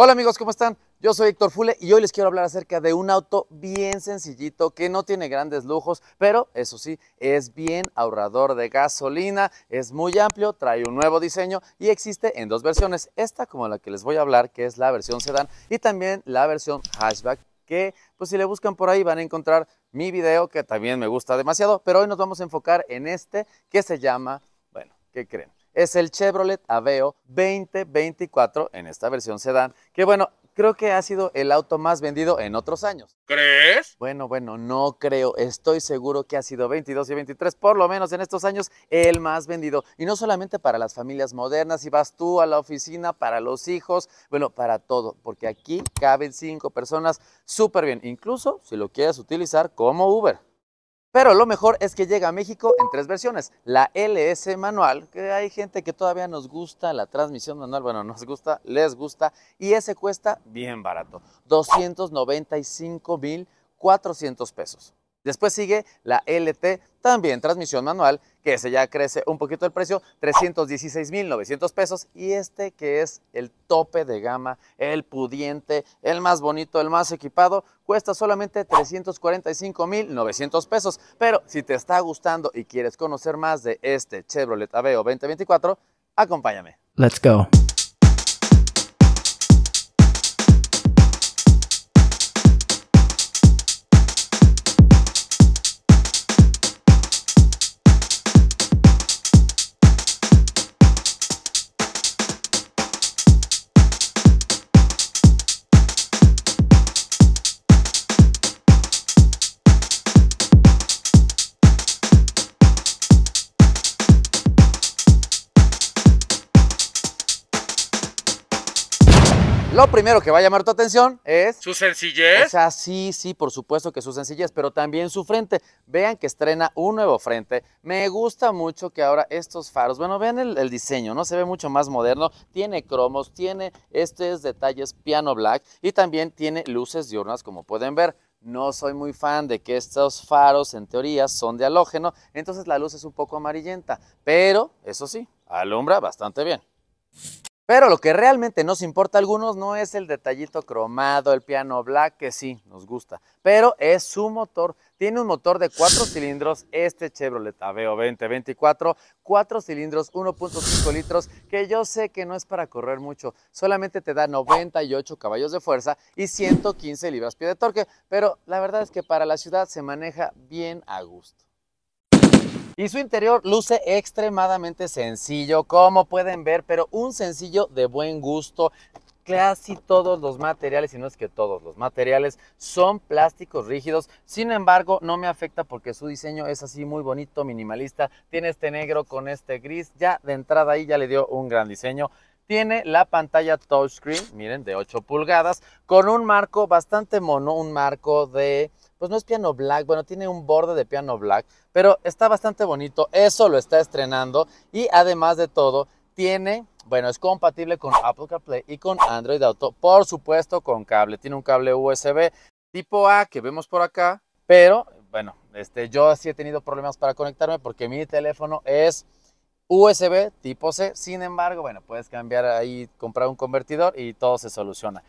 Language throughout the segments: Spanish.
Hola amigos, ¿cómo están? Yo soy Héctor Fule y hoy les quiero hablar acerca de un auto bien sencillito que no tiene grandes lujos, pero eso sí, es bien ahorrador de gasolina, es muy amplio, trae un nuevo diseño y existe en dos versiones, esta como la que les voy a hablar, que es la versión sedán y también la versión hatchback que pues si le buscan por ahí van a encontrar mi video que también me gusta demasiado, pero hoy nos vamos a enfocar en este que se llama, bueno, ¿qué creen? es el Chevrolet Aveo 2024 en esta versión sedán, que bueno, creo que ha sido el auto más vendido en otros años. ¿Crees? Bueno, bueno, no creo. Estoy seguro que ha sido 22 y 23, por lo menos en estos años, el más vendido. Y no solamente para las familias modernas, si vas tú a la oficina, para los hijos, bueno, para todo, porque aquí caben cinco personas súper bien, incluso si lo quieres utilizar como Uber. Pero lo mejor es que llega a México en tres versiones. La LS manual, que hay gente que todavía nos gusta la transmisión manual, bueno, nos gusta, les gusta, y ese cuesta bien barato, 295.400 pesos. Después sigue la LT, también transmisión manual, que ese ya crece un poquito el precio, 316.900 pesos. Y este que es el tope de gama, el pudiente, el más bonito, el más equipado, cuesta solamente 345.900 pesos. Pero si te está gustando y quieres conocer más de este Chevrolet Aveo 2024, acompáñame. Let's go. Lo primero que va a llamar tu atención es... ¿Su sencillez? O sea, sí, sí, por supuesto que su sencillez, pero también su frente. Vean que estrena un nuevo frente. Me gusta mucho que ahora estos faros, bueno, vean el, el diseño, ¿no? Se ve mucho más moderno, tiene cromos, tiene estos detalles piano black y también tiene luces diurnas, como pueden ver no soy muy fan de que estos faros en teoría son de halógeno, entonces la luz es un poco amarillenta, pero eso sí, alumbra bastante bien. Pero lo que realmente nos importa a algunos no es el detallito cromado, el piano black, que sí, nos gusta, pero es su motor. Tiene un motor de cuatro cilindros, este Chevrolet Aveo 2024, cuatro cilindros, 1.5 litros, que yo sé que no es para correr mucho, solamente te da 98 caballos de fuerza y 115 libras-pie de torque, pero la verdad es que para la ciudad se maneja bien a gusto. Y su interior luce extremadamente sencillo, como pueden ver, pero un sencillo de buen gusto casi todos los materiales, y no es que todos los materiales, son plásticos rígidos. Sin embargo, no me afecta porque su diseño es así muy bonito, minimalista. Tiene este negro con este gris. Ya de entrada ahí ya le dio un gran diseño. Tiene la pantalla touchscreen, miren, de 8 pulgadas, con un marco bastante mono, un marco de pues no es piano black, bueno, tiene un borde de piano black, pero está bastante bonito, eso lo está estrenando y además de todo, tiene, bueno, es compatible con Apple CarPlay y con Android Auto, por supuesto con cable, tiene un cable USB tipo A que vemos por acá, pero bueno, este, yo sí he tenido problemas para conectarme porque mi teléfono es... USB tipo C, sin embargo, bueno, puedes cambiar ahí, comprar un convertidor y todo se soluciona.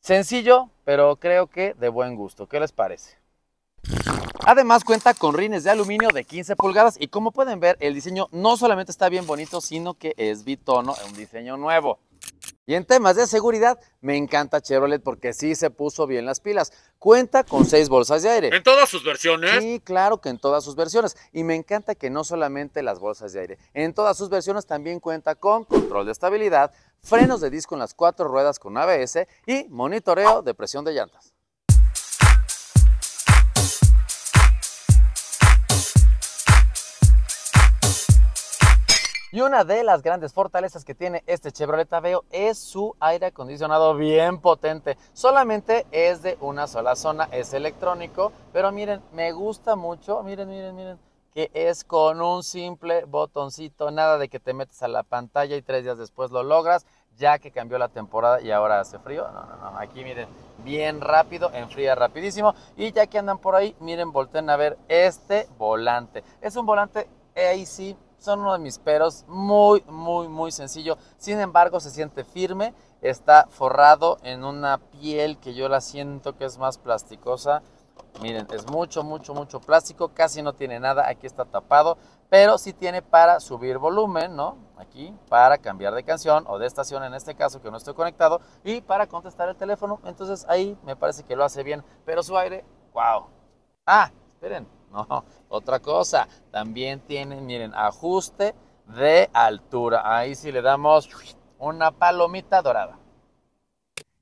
Sencillo, pero creo que de buen gusto. ¿Qué les parece? Además cuenta con rines de aluminio de 15 pulgadas y como pueden ver el diseño no solamente está bien bonito sino que es bitono, un diseño nuevo. Y en temas de seguridad, me encanta Chevrolet porque sí se puso bien las pilas. Cuenta con 6 bolsas de aire. ¿En todas sus versiones? Sí, claro que en todas sus versiones. Y me encanta que no solamente las bolsas de aire, en todas sus versiones también cuenta con control de estabilidad, frenos de disco en las cuatro ruedas con ABS y monitoreo de presión de llantas. Y una de las grandes fortalezas que tiene este Chevrolet Aveo es su aire acondicionado bien potente. Solamente es de una sola zona, es electrónico, pero miren, me gusta mucho, miren, miren, miren, que es con un simple botoncito, nada de que te metes a la pantalla y tres días después lo logras, ya que cambió la temporada y ahora hace frío. No, no, no, aquí miren, bien rápido, enfría rapidísimo. Y ya que andan por ahí, miren, volteen a ver este volante. Es un volante AC son uno de mis peros, muy, muy, muy sencillo. Sin embargo, se siente firme, está forrado en una piel que yo la siento que es más plasticosa. Miren, es mucho, mucho, mucho plástico, casi no tiene nada, aquí está tapado, pero sí tiene para subir volumen, ¿no? Aquí, para cambiar de canción o de estación en este caso que no estoy conectado y para contestar el teléfono, entonces ahí me parece que lo hace bien, pero su aire, wow. Ah, esperen, No, otra cosa. También tienen, miren, ajuste de altura. Ahí sí le damos una palomita dorada.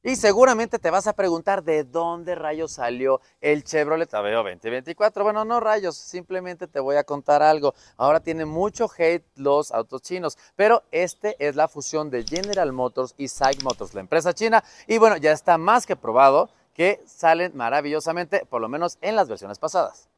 Y seguramente te vas a preguntar de dónde rayos salió el Chevrolet Aveo 2024. Bueno, no rayos, simplemente te voy a contar algo. Ahora tienen mucho hate los autos chinos, pero este es la fusión de General Motors y SAIC Motors, la empresa china. Y bueno, ya está más que probado que salen maravillosamente, por lo menos en las versiones pasadas.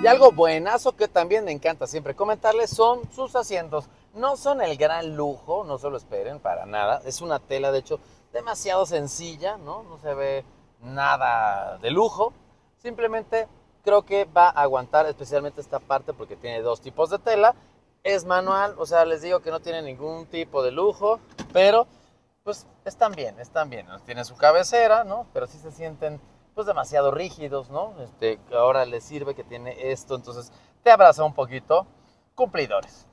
Y algo buenazo que también me encanta siempre comentarles son sus asientos. No son el gran lujo, no se lo esperen para nada. Es una tela, de hecho, demasiado sencilla, ¿no? No se ve nada de lujo. Simplemente creo que va a aguantar especialmente esta parte porque tiene dos tipos de tela. Es manual, o sea, les digo que no tiene ningún tipo de lujo, pero pues están bien, están bien. Tiene su cabecera, ¿no? Pero sí se sienten pues, demasiado rígidos, ¿no? Este, ahora les sirve que tiene esto, entonces te abrazo un poquito. Cumplidores.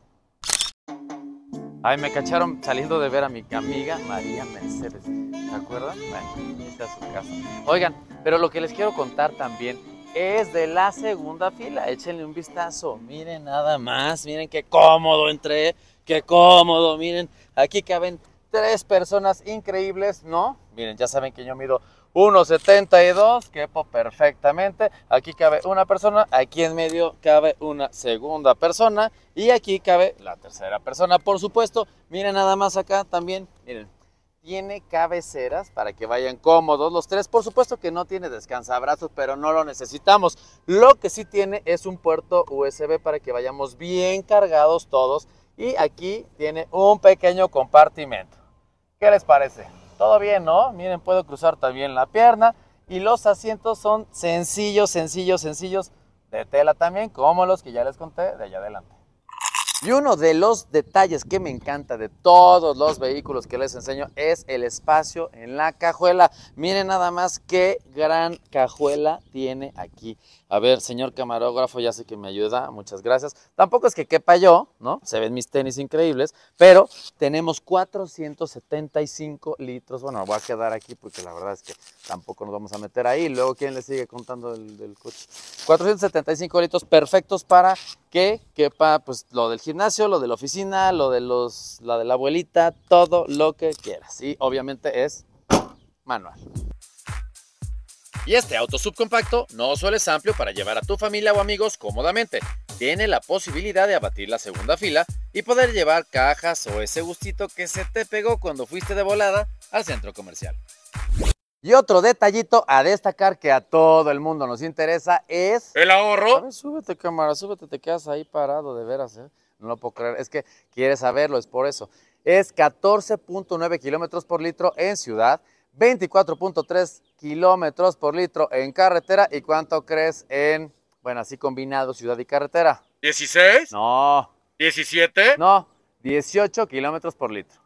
Ay, me cacharon saliendo de ver a mi amiga María Mercedes. ¿Se acuerdan? Bueno, es su casa. Oigan, pero lo que les quiero contar también es de la segunda fila. Échenle un vistazo. Miren nada más. Miren qué cómodo entré. Qué cómodo. Miren, aquí caben tres personas increíbles, ¿no? Miren, ya saben que yo mido 1.72, quepo perfectamente. Aquí cabe una persona, aquí en medio cabe una segunda persona y aquí cabe la tercera persona, por supuesto. Miren nada más acá también, miren, tiene cabeceras para que vayan cómodos los tres. Por supuesto que no tiene descansabrazos, pero no lo necesitamos. Lo que sí tiene es un puerto USB para que vayamos bien cargados todos y aquí tiene un pequeño compartimento. ¿Qué les parece? Todo bien, ¿no? Miren, puedo cruzar también la pierna. Y los asientos son sencillos, sencillos, sencillos. De tela también, como los que ya les conté de allá adelante. Y uno de los detalles que me encanta de todos los vehículos que les enseño es el espacio en la cajuela. Miren nada más qué gran cajuela tiene aquí. A ver, señor camarógrafo, ya sé que me ayuda, muchas gracias. Tampoco es que quepa yo, ¿no? Se ven mis tenis increíbles, pero tenemos 475 litros. Bueno, me voy a quedar aquí porque la verdad es que tampoco nos vamos a meter ahí. Luego, ¿quién le sigue contando del, coche? 475 litros perfectos para que quepa pues lo del gimnasio, lo de la oficina, lo de los, la de la abuelita, todo lo que quieras. Y obviamente es manual. Y este auto subcompacto no solo es amplio para llevar a tu familia o amigos cómodamente, tiene la posibilidad de abatir la segunda fila y poder llevar cajas o ese gustito que se te pegó cuando fuiste de volada al centro comercial. Y otro detallito a destacar que a todo el mundo nos interesa es... ¿El ahorro? súbete cámara, súbete, te quedas ahí parado, de veras, ¿eh? No lo puedo creer, es que quieres saberlo, es por eso. Es 14.9 kilómetros por litro en ciudad 24.3 kilómetros por litro en carretera. ¿Y cuánto crees en, bueno, así combinado ciudad y carretera? ¿16? No. ¿17? No, 18 kilómetros por litro.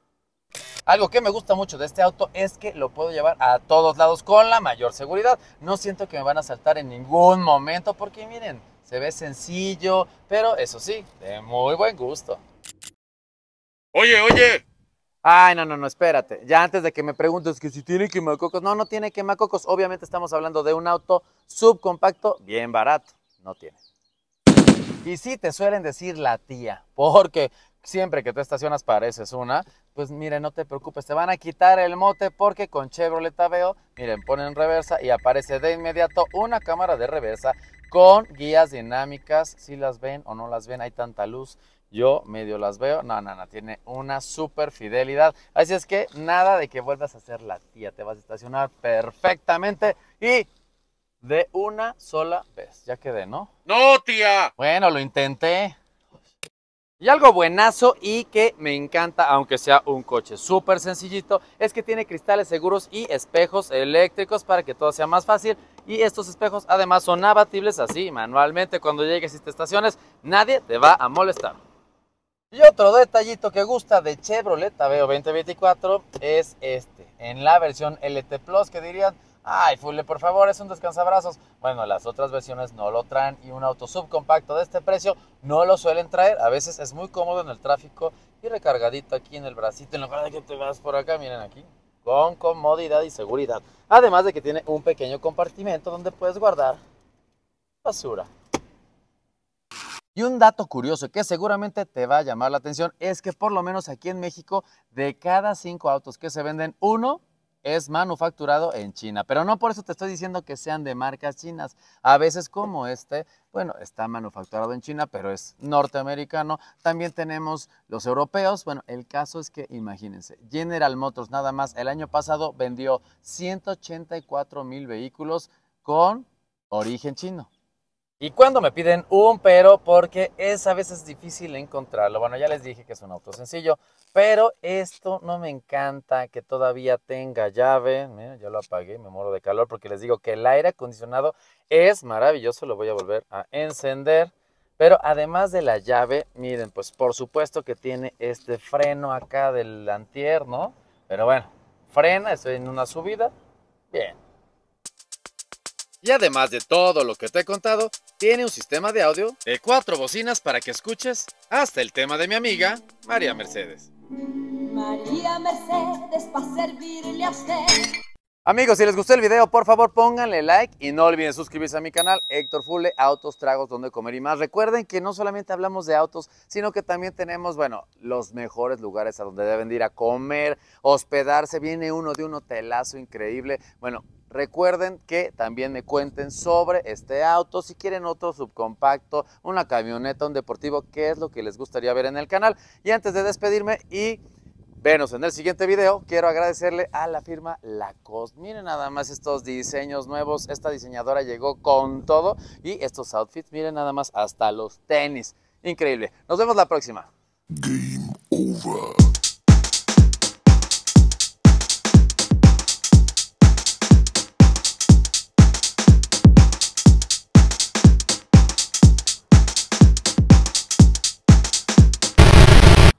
Algo que me gusta mucho de este auto es que lo puedo llevar a todos lados con la mayor seguridad. No siento que me van a saltar en ningún momento porque miren, se ve sencillo, pero eso sí, de muy buen gusto. Oye, oye, Ay, no, no, no, espérate. Ya antes de que me preguntes que si tiene quemacocos. No, no tiene quemacocos. Obviamente estamos hablando de un auto subcompacto, bien barato. No tiene. Y si te suelen decir la tía, porque siempre que te estacionas pareces una. Pues mire, no te preocupes, te van a quitar el mote porque con Chevrolet Aveo, miren, ponen reversa y aparece de inmediato una cámara de reversa con guías dinámicas. Si las ven o no las ven, hay tanta luz yo medio las veo. No, no, no, tiene una super fidelidad. Así es que nada de que vuelvas a ser la tía, te vas a estacionar perfectamente y de una sola vez. Ya quedé, ¿no? No, tía. Bueno, lo intenté. Y algo buenazo y que me encanta, aunque sea un coche súper sencillito, es que tiene cristales seguros y espejos eléctricos para que todo sea más fácil. Y estos espejos además son abatibles así manualmente. Cuando llegues y te estaciones, nadie te va a molestar. Y otro detallito que gusta de Chevrolet Aveo 2024 es este, en la versión LT Plus que dirían, ay, Fule, por favor, es un descansabrazos. Bueno, las otras versiones no lo traen y un auto subcompacto de este precio no lo suelen traer. A veces es muy cómodo en el tráfico y recargadito aquí en el bracito, en lugar de que te vas por acá, miren aquí, con comodidad y seguridad. Además de que tiene un pequeño compartimento donde puedes guardar basura. Y un dato curioso que seguramente te va a llamar la atención es que por lo menos aquí en México, de cada cinco autos que se venden, uno es manufacturado en China. Pero no por eso te estoy diciendo que sean de marcas chinas. A veces como este, bueno, está manufacturado en China, pero es norteamericano. También tenemos los europeos. Bueno, el caso es que imagínense, General Motors nada más el año pasado vendió 184 mil vehículos con origen chino. Y cuando me piden un pero, porque es a veces difícil encontrarlo. Bueno, ya les dije que es un auto sencillo, pero esto no me encanta que todavía tenga llave. Mira, ya lo apagué, me muero de calor porque les digo que el aire acondicionado es maravilloso. Lo voy a volver a encender. Pero además de la llave, miren, pues por supuesto que tiene este freno acá del antier, ¿no? Pero bueno, frena, estoy en una subida. Bien. Y además de todo lo que te he contado, tiene un sistema de audio de cuatro bocinas para que escuches hasta el tema de mi amiga María Mercedes. María Mercedes para servirle a usted. Amigos, si les gustó el video, por favor pónganle like y no olviden suscribirse a mi canal Héctor Fule, Autos, Tragos, Donde Comer y más. Recuerden que no solamente hablamos de autos, sino que también tenemos, bueno, los mejores lugares a donde deben ir a comer, hospedarse. Viene uno de un hotelazo increíble. Bueno, Recuerden que también me cuenten sobre este auto, si quieren otro subcompacto, una camioneta, un deportivo, qué es lo que les gustaría ver en el canal. Y antes de despedirme y vernos en el siguiente video, quiero agradecerle a la firma Lacoste. Miren nada más estos diseños nuevos, esta diseñadora llegó con todo y estos outfits, miren nada más hasta los tenis. Increíble. Nos vemos la próxima. Game over.